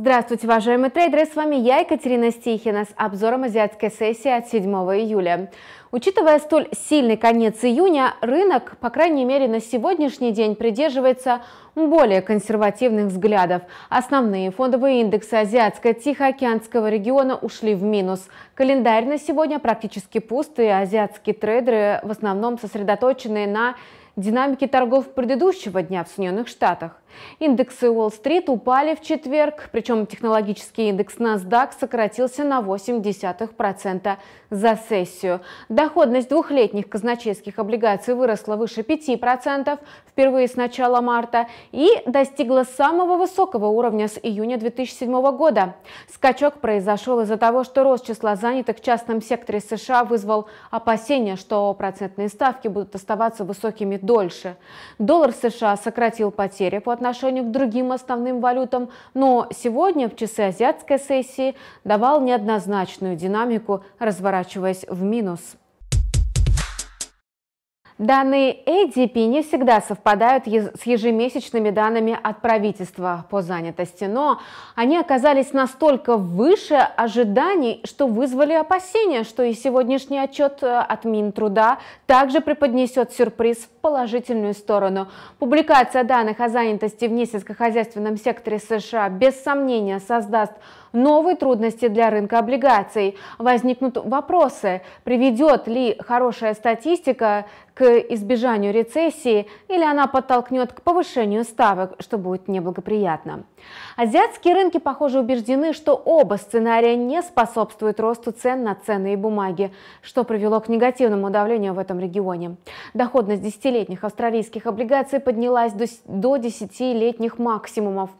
Здравствуйте, уважаемые трейдеры! С вами я, Екатерина Стихина, с обзором азиатской сессии от 7 июля. Учитывая столь сильный конец июня, рынок, по крайней мере на сегодняшний день, придерживается более консервативных взглядов. Основные фондовые индексы Азиатско-Тихоокеанского региона ушли в минус. Календарь на сегодня практически пуст, и азиатские трейдеры в основном сосредоточены на динамике торгов предыдущего дня в Соединенных Штатах. Индексы Уолл-стрит упали в четверг, причем технологический индекс NASDAQ сократился на 0,8% за сессию. Доходность двухлетних казначейских облигаций выросла выше 5% впервые с начала марта и достигла самого высокого уровня с июня 2007 года. Скачок произошел из-за того, что рост числа занятых в частном секторе США вызвал опасения, что процентные ставки будут оставаться высокими дольше. Доллар США сократил потери по отношению отношению к другим основным валютам, но сегодня в часы азиатской сессии давал неоднозначную динамику, разворачиваясь в минус. Данные ADP не всегда совпадают с ежемесячными данными от правительства по занятости, но они оказались настолько выше ожиданий, что вызвали опасения, что и сегодняшний отчет э, от Минтруда также преподнесет сюрприз в положительную сторону. Публикация данных о занятости в несельскохозяйственном секторе США без сомнения создаст новые трудности для рынка облигаций. Возникнут вопросы, приведет ли хорошая статистика к избежанию рецессии или она подтолкнет к повышению ставок, что будет неблагоприятно. Азиатские рынки, похоже, убеждены, что оба сценария не способствуют росту цен на ценные бумаги, что привело к негативному давлению в этом регионе. Доходность десятилетних австралийских облигаций поднялась до 10-летних максимумов.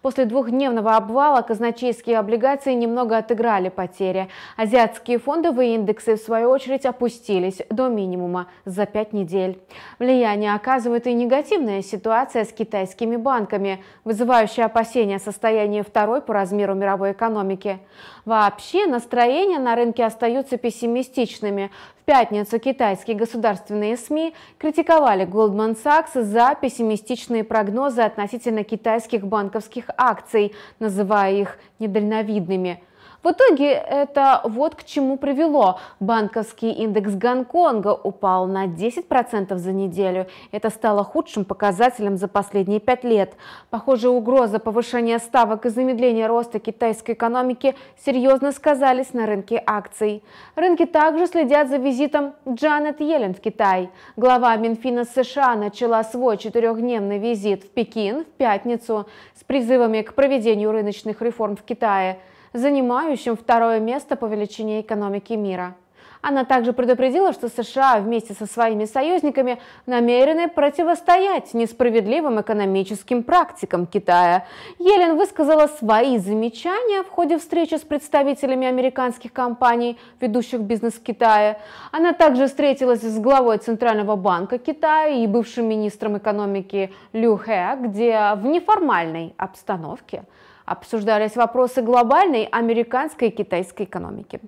После двухдневного обвала казначейские облигации немного отыграли потери. Азиатские фондовые индексы, в свою очередь, опустились до минимума за 5 пять недель. Влияние оказывает и негативная ситуация с китайскими банками, вызывающая опасения состояния второй по размеру мировой экономики. Вообще настроения на рынке остаются пессимистичными. В пятницу китайские государственные СМИ критиковали Goldman Sachs за пессимистичные прогнозы относительно китайских банковских акций, называя их недальновидными – в итоге это вот к чему привело. Банковский индекс Гонконга упал на 10% за неделю. Это стало худшим показателем за последние пять лет. Похоже, угроза повышения ставок и замедления роста китайской экономики серьезно сказались на рынке акций. Рынки также следят за визитом Джанет Йеллен в Китай. Глава Минфина США начала свой четырехдневный визит в Пекин в пятницу с призывами к проведению рыночных реформ в Китае – занимающим второе место по величине экономики мира. Она также предупредила, что США вместе со своими союзниками намерены противостоять несправедливым экономическим практикам Китая. Елен высказала свои замечания в ходе встречи с представителями американских компаний, ведущих бизнес в Китае. Она также встретилась с главой Центрального банка Китая и бывшим министром экономики Лю Хэ, где в неформальной обстановке – обсуждались вопросы глобальной американской и китайской экономики.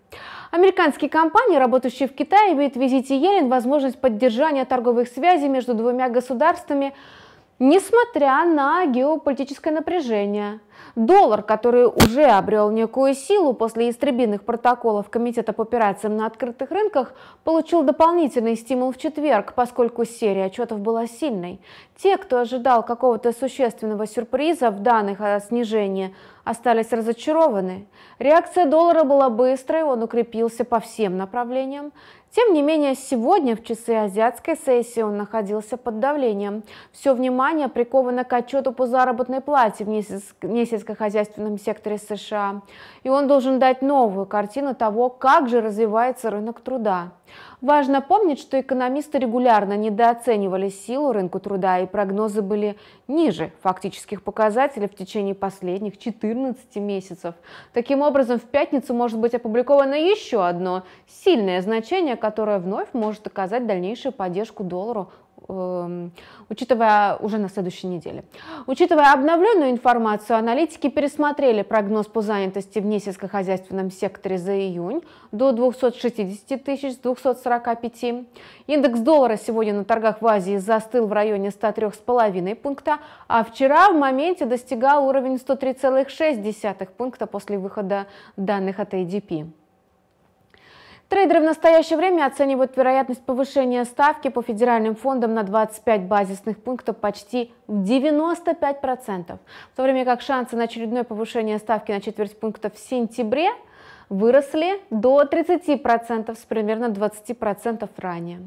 Американские компании, работающие в Китае, видят в визите Елен возможность поддержания торговых связей между двумя государствами, несмотря на геополитическое напряжение – Доллар, который уже обрел некую силу после истребиных протоколов Комитета по операциям на открытых рынках, получил дополнительный стимул в четверг, поскольку серия отчетов была сильной. Те, кто ожидал какого-то существенного сюрприза в данных о снижении, остались разочарованы. Реакция доллара была быстрой, он укрепился по всем направлениям. Тем не менее, сегодня в часы азиатской сессии он находился под давлением. Все внимание приковано к отчету по заработной плате в месяц, сельскохозяйственном секторе США, и он должен дать новую картину того, как же развивается рынок труда. Важно помнить, что экономисты регулярно недооценивали силу рынка труда, и прогнозы были ниже фактических показателей в течение последних 14 месяцев. Таким образом, в пятницу может быть опубликовано еще одно сильное значение, которое вновь может оказать дальнейшую поддержку доллару Эм, учитывая уже на следующей неделе. Учитывая обновленную информацию, аналитики пересмотрели прогноз по занятости в несельскохозяйственном секторе за июнь до 260 тысяч с 245. Индекс доллара сегодня на торгах в Азии застыл в районе 103,5 пункта, а вчера в моменте достигал уровень 103,6 пункта после выхода данных от ADP. Трейдеры в настоящее время оценивают вероятность повышения ставки по федеральным фондам на 25 базисных пунктов почти в 95%, в то время как шансы на очередное повышение ставки на четверть пункта в сентябре выросли до 30% с примерно 20% ранее.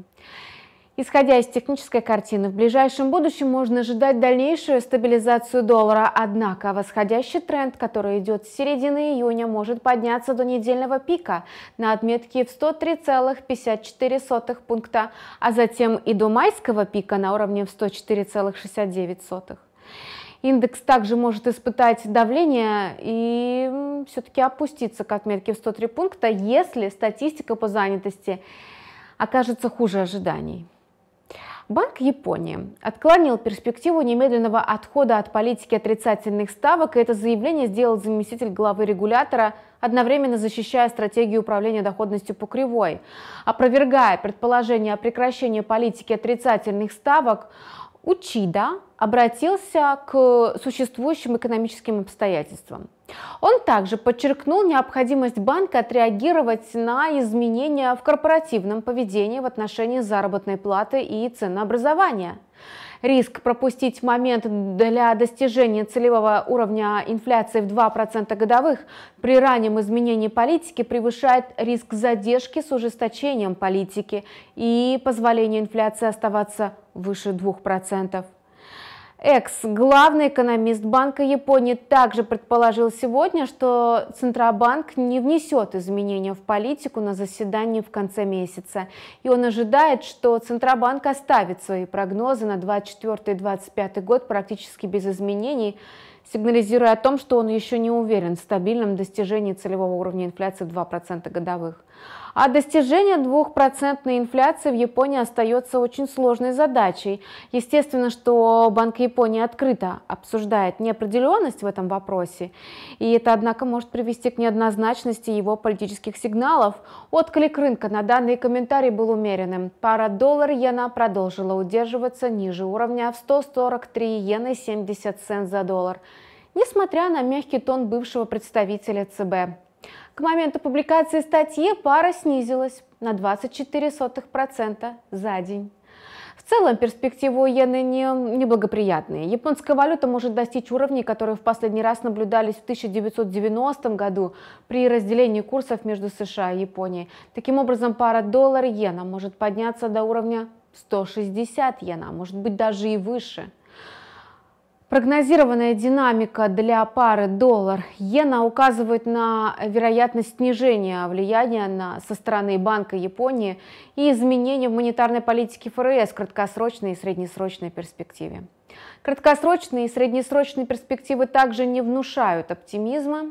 Исходя из технической картины, в ближайшем будущем можно ожидать дальнейшую стабилизацию доллара, однако восходящий тренд, который идет с середины июня, может подняться до недельного пика на отметке в 103,54 пункта, а затем и до майского пика на уровне в 104,69. Индекс также может испытать давление и все-таки опуститься к отметке в 103 пункта, если статистика по занятости окажется хуже ожиданий. Банк Японии отклонил перспективу немедленного отхода от политики отрицательных ставок, и это заявление сделал заместитель главы регулятора, одновременно защищая стратегию управления доходностью по кривой. Опровергая предположение о прекращении политики отрицательных ставок, Учида обратился к существующим экономическим обстоятельствам. Он также подчеркнул необходимость банка отреагировать на изменения в корпоративном поведении в отношении заработной платы и ценообразования. Риск пропустить момент для достижения целевого уровня инфляции в 2% годовых при раннем изменении политики превышает риск задержки с ужесточением политики и позволения инфляции оставаться выше 2%. Экс-главный экономист Банка Японии также предположил сегодня, что Центробанк не внесет изменения в политику на заседании в конце месяца. И он ожидает, что Центробанк оставит свои прогнозы на 2024-2025 год практически без изменений, сигнализируя о том, что он еще не уверен в стабильном достижении целевого уровня инфляции 2% годовых. А достижение двухпроцентной инфляции в Японии остается очень сложной задачей. Естественно, что Банк Японии открыто обсуждает неопределенность в этом вопросе, и это, однако, может привести к неоднозначности его политических сигналов. Отклик рынка на данный комментарий был умеренным. Пара доллар-иена продолжила удерживаться ниже уровня в 143 иены 70 цент за доллар несмотря на мягкий тон бывшего представителя ЦБ. К моменту публикации статьи пара снизилась на 24% за день. В целом перспективы у иены не, неблагоприятные. Японская валюта может достичь уровней, которые в последний раз наблюдались в 1990 году при разделении курсов между США и Японией. Таким образом, пара доллар-иена может подняться до уровня 160 иена, может быть даже и выше – Прогнозированная динамика для пары доллар-иена указывает на вероятность снижения влияния на, со стороны Банка Японии и изменения в монетарной политике ФРС в краткосрочной и среднесрочной перспективе. Краткосрочные и среднесрочные перспективы также не внушают оптимизма,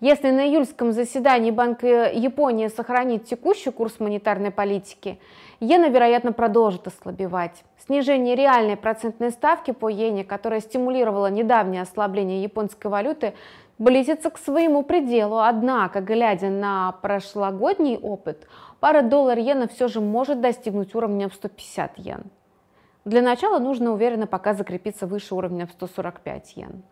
если на июльском заседании банка Японии сохранит текущий курс монетарной политики, иена, вероятно, продолжит ослабевать. Снижение реальной процентной ставки по иене, которая стимулировала недавнее ослабление японской валюты, близится к своему пределу. Однако, глядя на прошлогодний опыт, пара доллар-иена все же может достигнуть уровня в 150 йен. Для начала нужно уверенно пока закрепиться выше уровня в 145 йен.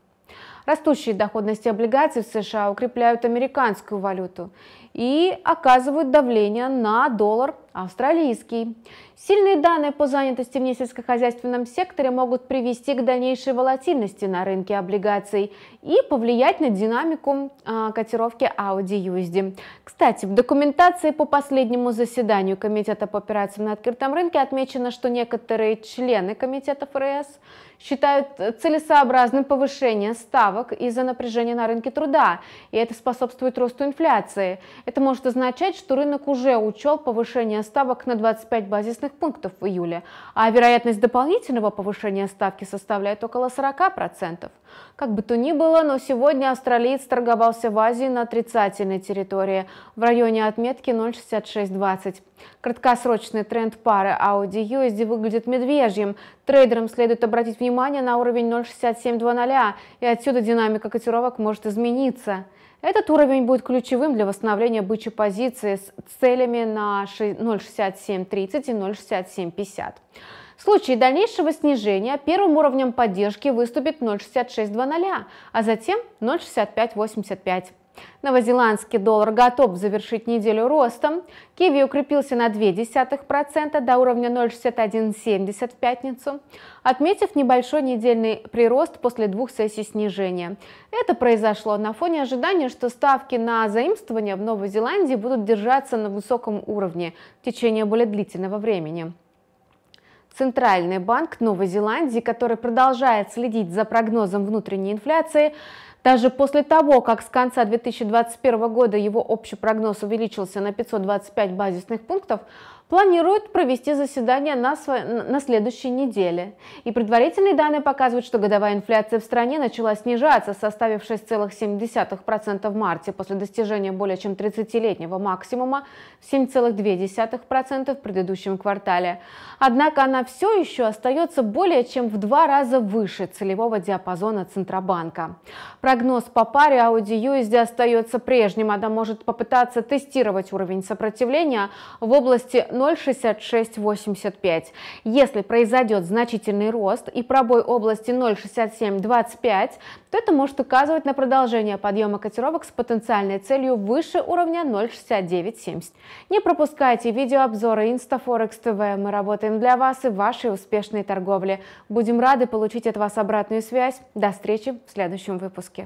Растущие доходности облигаций в США укрепляют американскую валюту и оказывают давление на доллар австралийский. Сильные данные по занятости в несельскохозяйственном секторе могут привести к дальнейшей волатильности на рынке облигаций и повлиять на динамику а, котировки Audi USD. Кстати, в документации по последнему заседанию Комитета по операциям на открытом рынке отмечено, что некоторые члены Комитета ФРС считают целесообразным повышение ставок ставок из-за напряжения на рынке труда, и это способствует росту инфляции. Это может означать, что рынок уже учел повышение ставок на 25 базисных пунктов в июле, а вероятность дополнительного повышения ставки составляет около 40%. Как бы то ни было, но сегодня австралиец торговался в Азии на отрицательной территории в районе отметки 0,6620. Краткосрочный тренд пары Audi USD выглядит медвежьим. Трейдерам следует обратить внимание на уровень 0,6720, а, и отсюда динамика котировок может измениться. Этот уровень будет ключевым для восстановления бычьей позиции с целями на 0,6730 и 0,6750. В случае дальнейшего снижения первым уровнем поддержки выступит 0,6620, а, а затем 0,6585. Новозеландский доллар готов завершить неделю ростом. Киви укрепился на 0,2% до уровня 0,6170 в пятницу, отметив небольшой недельный прирост после двух сессий снижения. Это произошло на фоне ожидания, что ставки на заимствование в Новой Зеландии будут держаться на высоком уровне в течение более длительного времени. Центральный банк Новой Зеландии, который продолжает следить за прогнозом внутренней инфляции, даже после того, как с конца 2021 года его общий прогноз увеличился на 525 базисных пунктов, планирует провести заседание на, сво... на следующей неделе. И предварительные данные показывают, что годовая инфляция в стране начала снижаться, составив 6,7% в марте после достижения более чем 30-летнего максимума 7,2% в предыдущем квартале. Однако она все еще остается более чем в два раза выше целевого диапазона Центробанка. Прогноз по паре Audi а USD остается прежним. Она может попытаться тестировать уровень сопротивления в области 0,6685. Если произойдет значительный рост и пробой области 0,6725, то это может указывать на продолжение подъема котировок с потенциальной целью выше уровня 0,6970. Не пропускайте видеообзоры Инстафорекс ТВ. Мы работаем для вас и вашей успешной торговли. Будем рады получить от вас обратную связь. До встречи в следующем выпуске.